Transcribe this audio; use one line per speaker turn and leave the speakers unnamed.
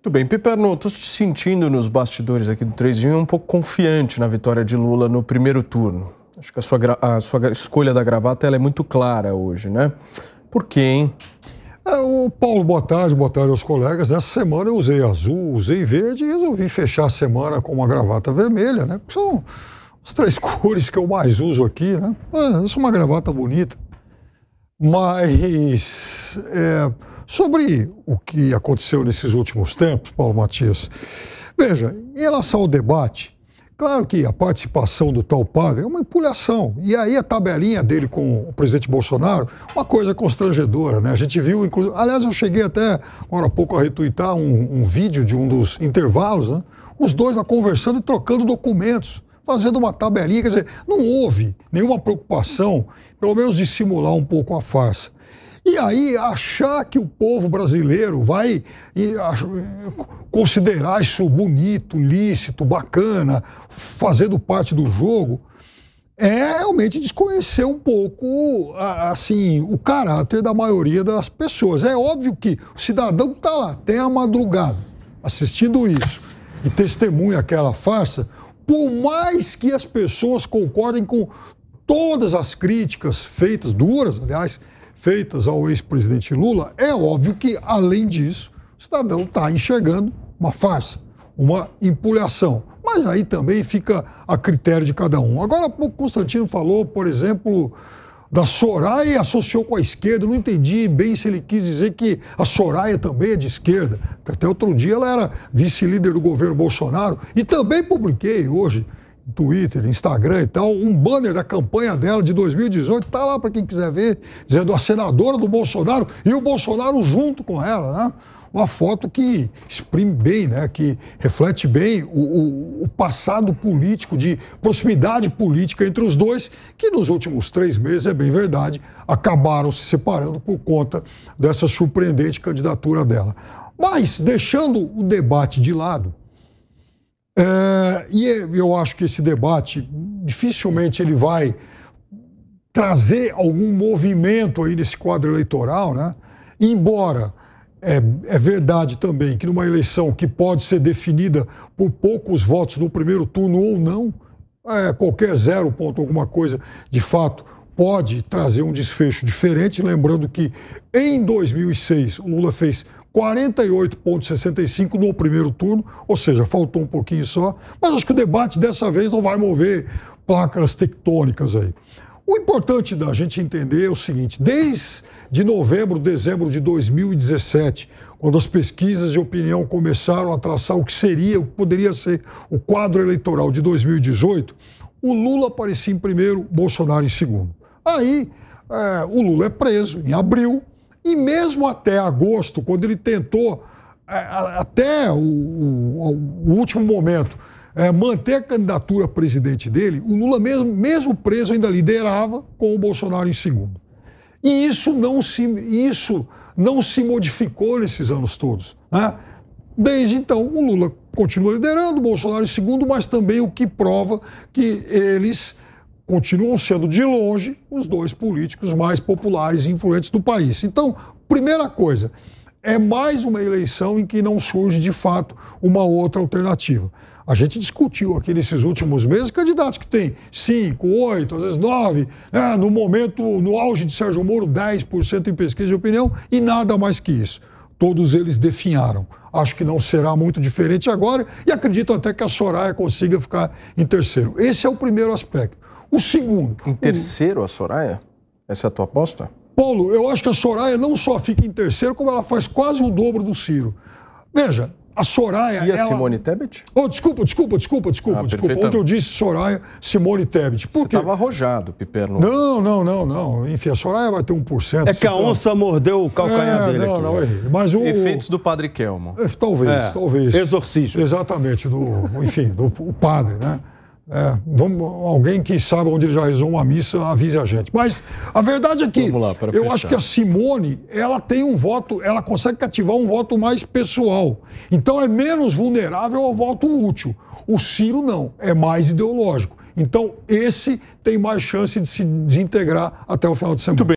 Muito bem, Piperno, estou te sentindo nos bastidores aqui do 3 um pouco confiante na vitória de Lula no primeiro turno. Acho que a sua, a sua escolha da gravata é muito clara hoje, né? Por quê, hein? É, o Paulo, boa tarde, boa tarde aos colegas. Essa semana eu usei azul, usei verde e resolvi fechar a semana com uma gravata vermelha, né? Porque são as três cores que eu mais uso aqui, né? Essa é uma gravata bonita. Mas. É Sobre o que aconteceu nesses últimos tempos, Paulo Matias, veja, em relação ao debate, claro que a participação do tal padre é uma empulhação. E aí a tabelinha dele com o presidente Bolsonaro, uma coisa constrangedora, né? A gente viu, inclusive. Aliás, eu cheguei até agora há pouco a retuitar um, um vídeo de um dos intervalos, né? Os dois lá conversando e trocando documentos fazendo uma tabelinha. Quer dizer, não houve nenhuma preocupação, pelo menos de simular um pouco a farsa. E aí achar que o povo brasileiro vai considerar isso bonito, lícito, bacana, fazendo parte do jogo, é realmente desconhecer um pouco assim o caráter da maioria das pessoas. É óbvio que o cidadão está lá até a madrugada assistindo isso e testemunha aquela farsa, por mais que as pessoas concordem com todas as críticas feitas duras, aliás, feitas ao ex-presidente Lula, é óbvio que, além disso, o cidadão está enxergando uma farsa, uma empulhação. Mas aí também fica a critério de cada um. Agora o Constantino falou, por exemplo, da Soraya e associou com a esquerda. não entendi bem se ele quis dizer que a Soraya também é de esquerda, porque até outro dia ela era vice-líder do governo Bolsonaro. E também publiquei hoje Twitter, Instagram e tal, um banner da campanha dela de 2018, tá lá para quem quiser ver, dizendo a senadora do Bolsonaro e o Bolsonaro junto com ela, né? Uma foto que exprime bem, né? que reflete bem o, o, o passado político, de proximidade política entre os dois, que nos últimos três meses, é bem verdade, acabaram se separando por conta dessa surpreendente candidatura dela. Mas, deixando o debate de lado, é, e eu acho que esse debate dificilmente ele vai trazer algum movimento aí nesse quadro eleitoral, né? Embora é, é, verdade também que numa eleição que pode ser definida por poucos votos no primeiro turno ou não, é, qualquer zero ponto alguma coisa, de fato, pode trazer um desfecho diferente. Lembrando que em 2006 o Lula fez 48,65 no primeiro turno, ou seja, faltou um pouquinho só, mas acho que o debate dessa vez não vai mover placas tectônicas aí. O importante da gente entender é o seguinte: desde novembro, dezembro de 2017, quando as pesquisas de opinião começaram a traçar o que seria, o que poderia ser o quadro eleitoral de 2018, o Lula aparecia em primeiro, Bolsonaro em segundo. Aí é, o Lula é preso em abril, e mesmo até agosto, quando ele tentou, é, até o, o, o último momento, é, manter a candidatura a presidente dele, o Lula, mesmo, mesmo preso, ainda liderava com o Bolsonaro em segundo. E isso não se, isso não se modificou nesses anos todos. Né? Desde então, o Lula continua liderando, o Bolsonaro em segundo, mas também o que prova que eles continuam sendo, de longe, os dois políticos mais populares e influentes do país. Então, primeira coisa, é mais uma eleição em que não surge, de fato, uma outra alternativa. A gente discutiu aqui nesses últimos meses candidatos que têm 5, 8, às vezes 9, né, no momento, no auge de Sérgio Moro, 10% em pesquisa de opinião e nada mais que isso. Todos eles definharam. Acho que não será muito diferente agora e acredito até que a Soraya consiga ficar em terceiro. Esse é o primeiro aspecto. O segundo. Em terceiro, o... a Soraya? Essa é a tua aposta? Paulo, eu acho que a Soraya não só fica em terceiro, como ela faz quase o dobro do Ciro. Veja, a Soraya. E a ela... Simone Tebet? Oh, desculpa, desculpa, desculpa, desculpa, ah, desculpa. Onde eu disse Soraya, Simone Tebet. Por Você quê? Estava arrojado, Piper. Não, não, não, não. Enfim, a Soraya vai ter 1%. É que a onça não... mordeu o calcanhar é, dele. Não, aqui. não, errei. Mas o... Efeitos do padre Kelmo. É, talvez, é. talvez. Exorcismo. Exatamente, do, enfim, do o padre, né? É, vamos, alguém que saiba onde ele já rezou uma missa, avise a gente. Mas a verdade é que lá, eu fechar. acho que a Simone, ela tem um voto, ela consegue cativar um voto mais pessoal. Então é menos vulnerável ao voto útil. O Ciro não, é mais ideológico. Então esse tem mais chance de se desintegrar até o final de semana.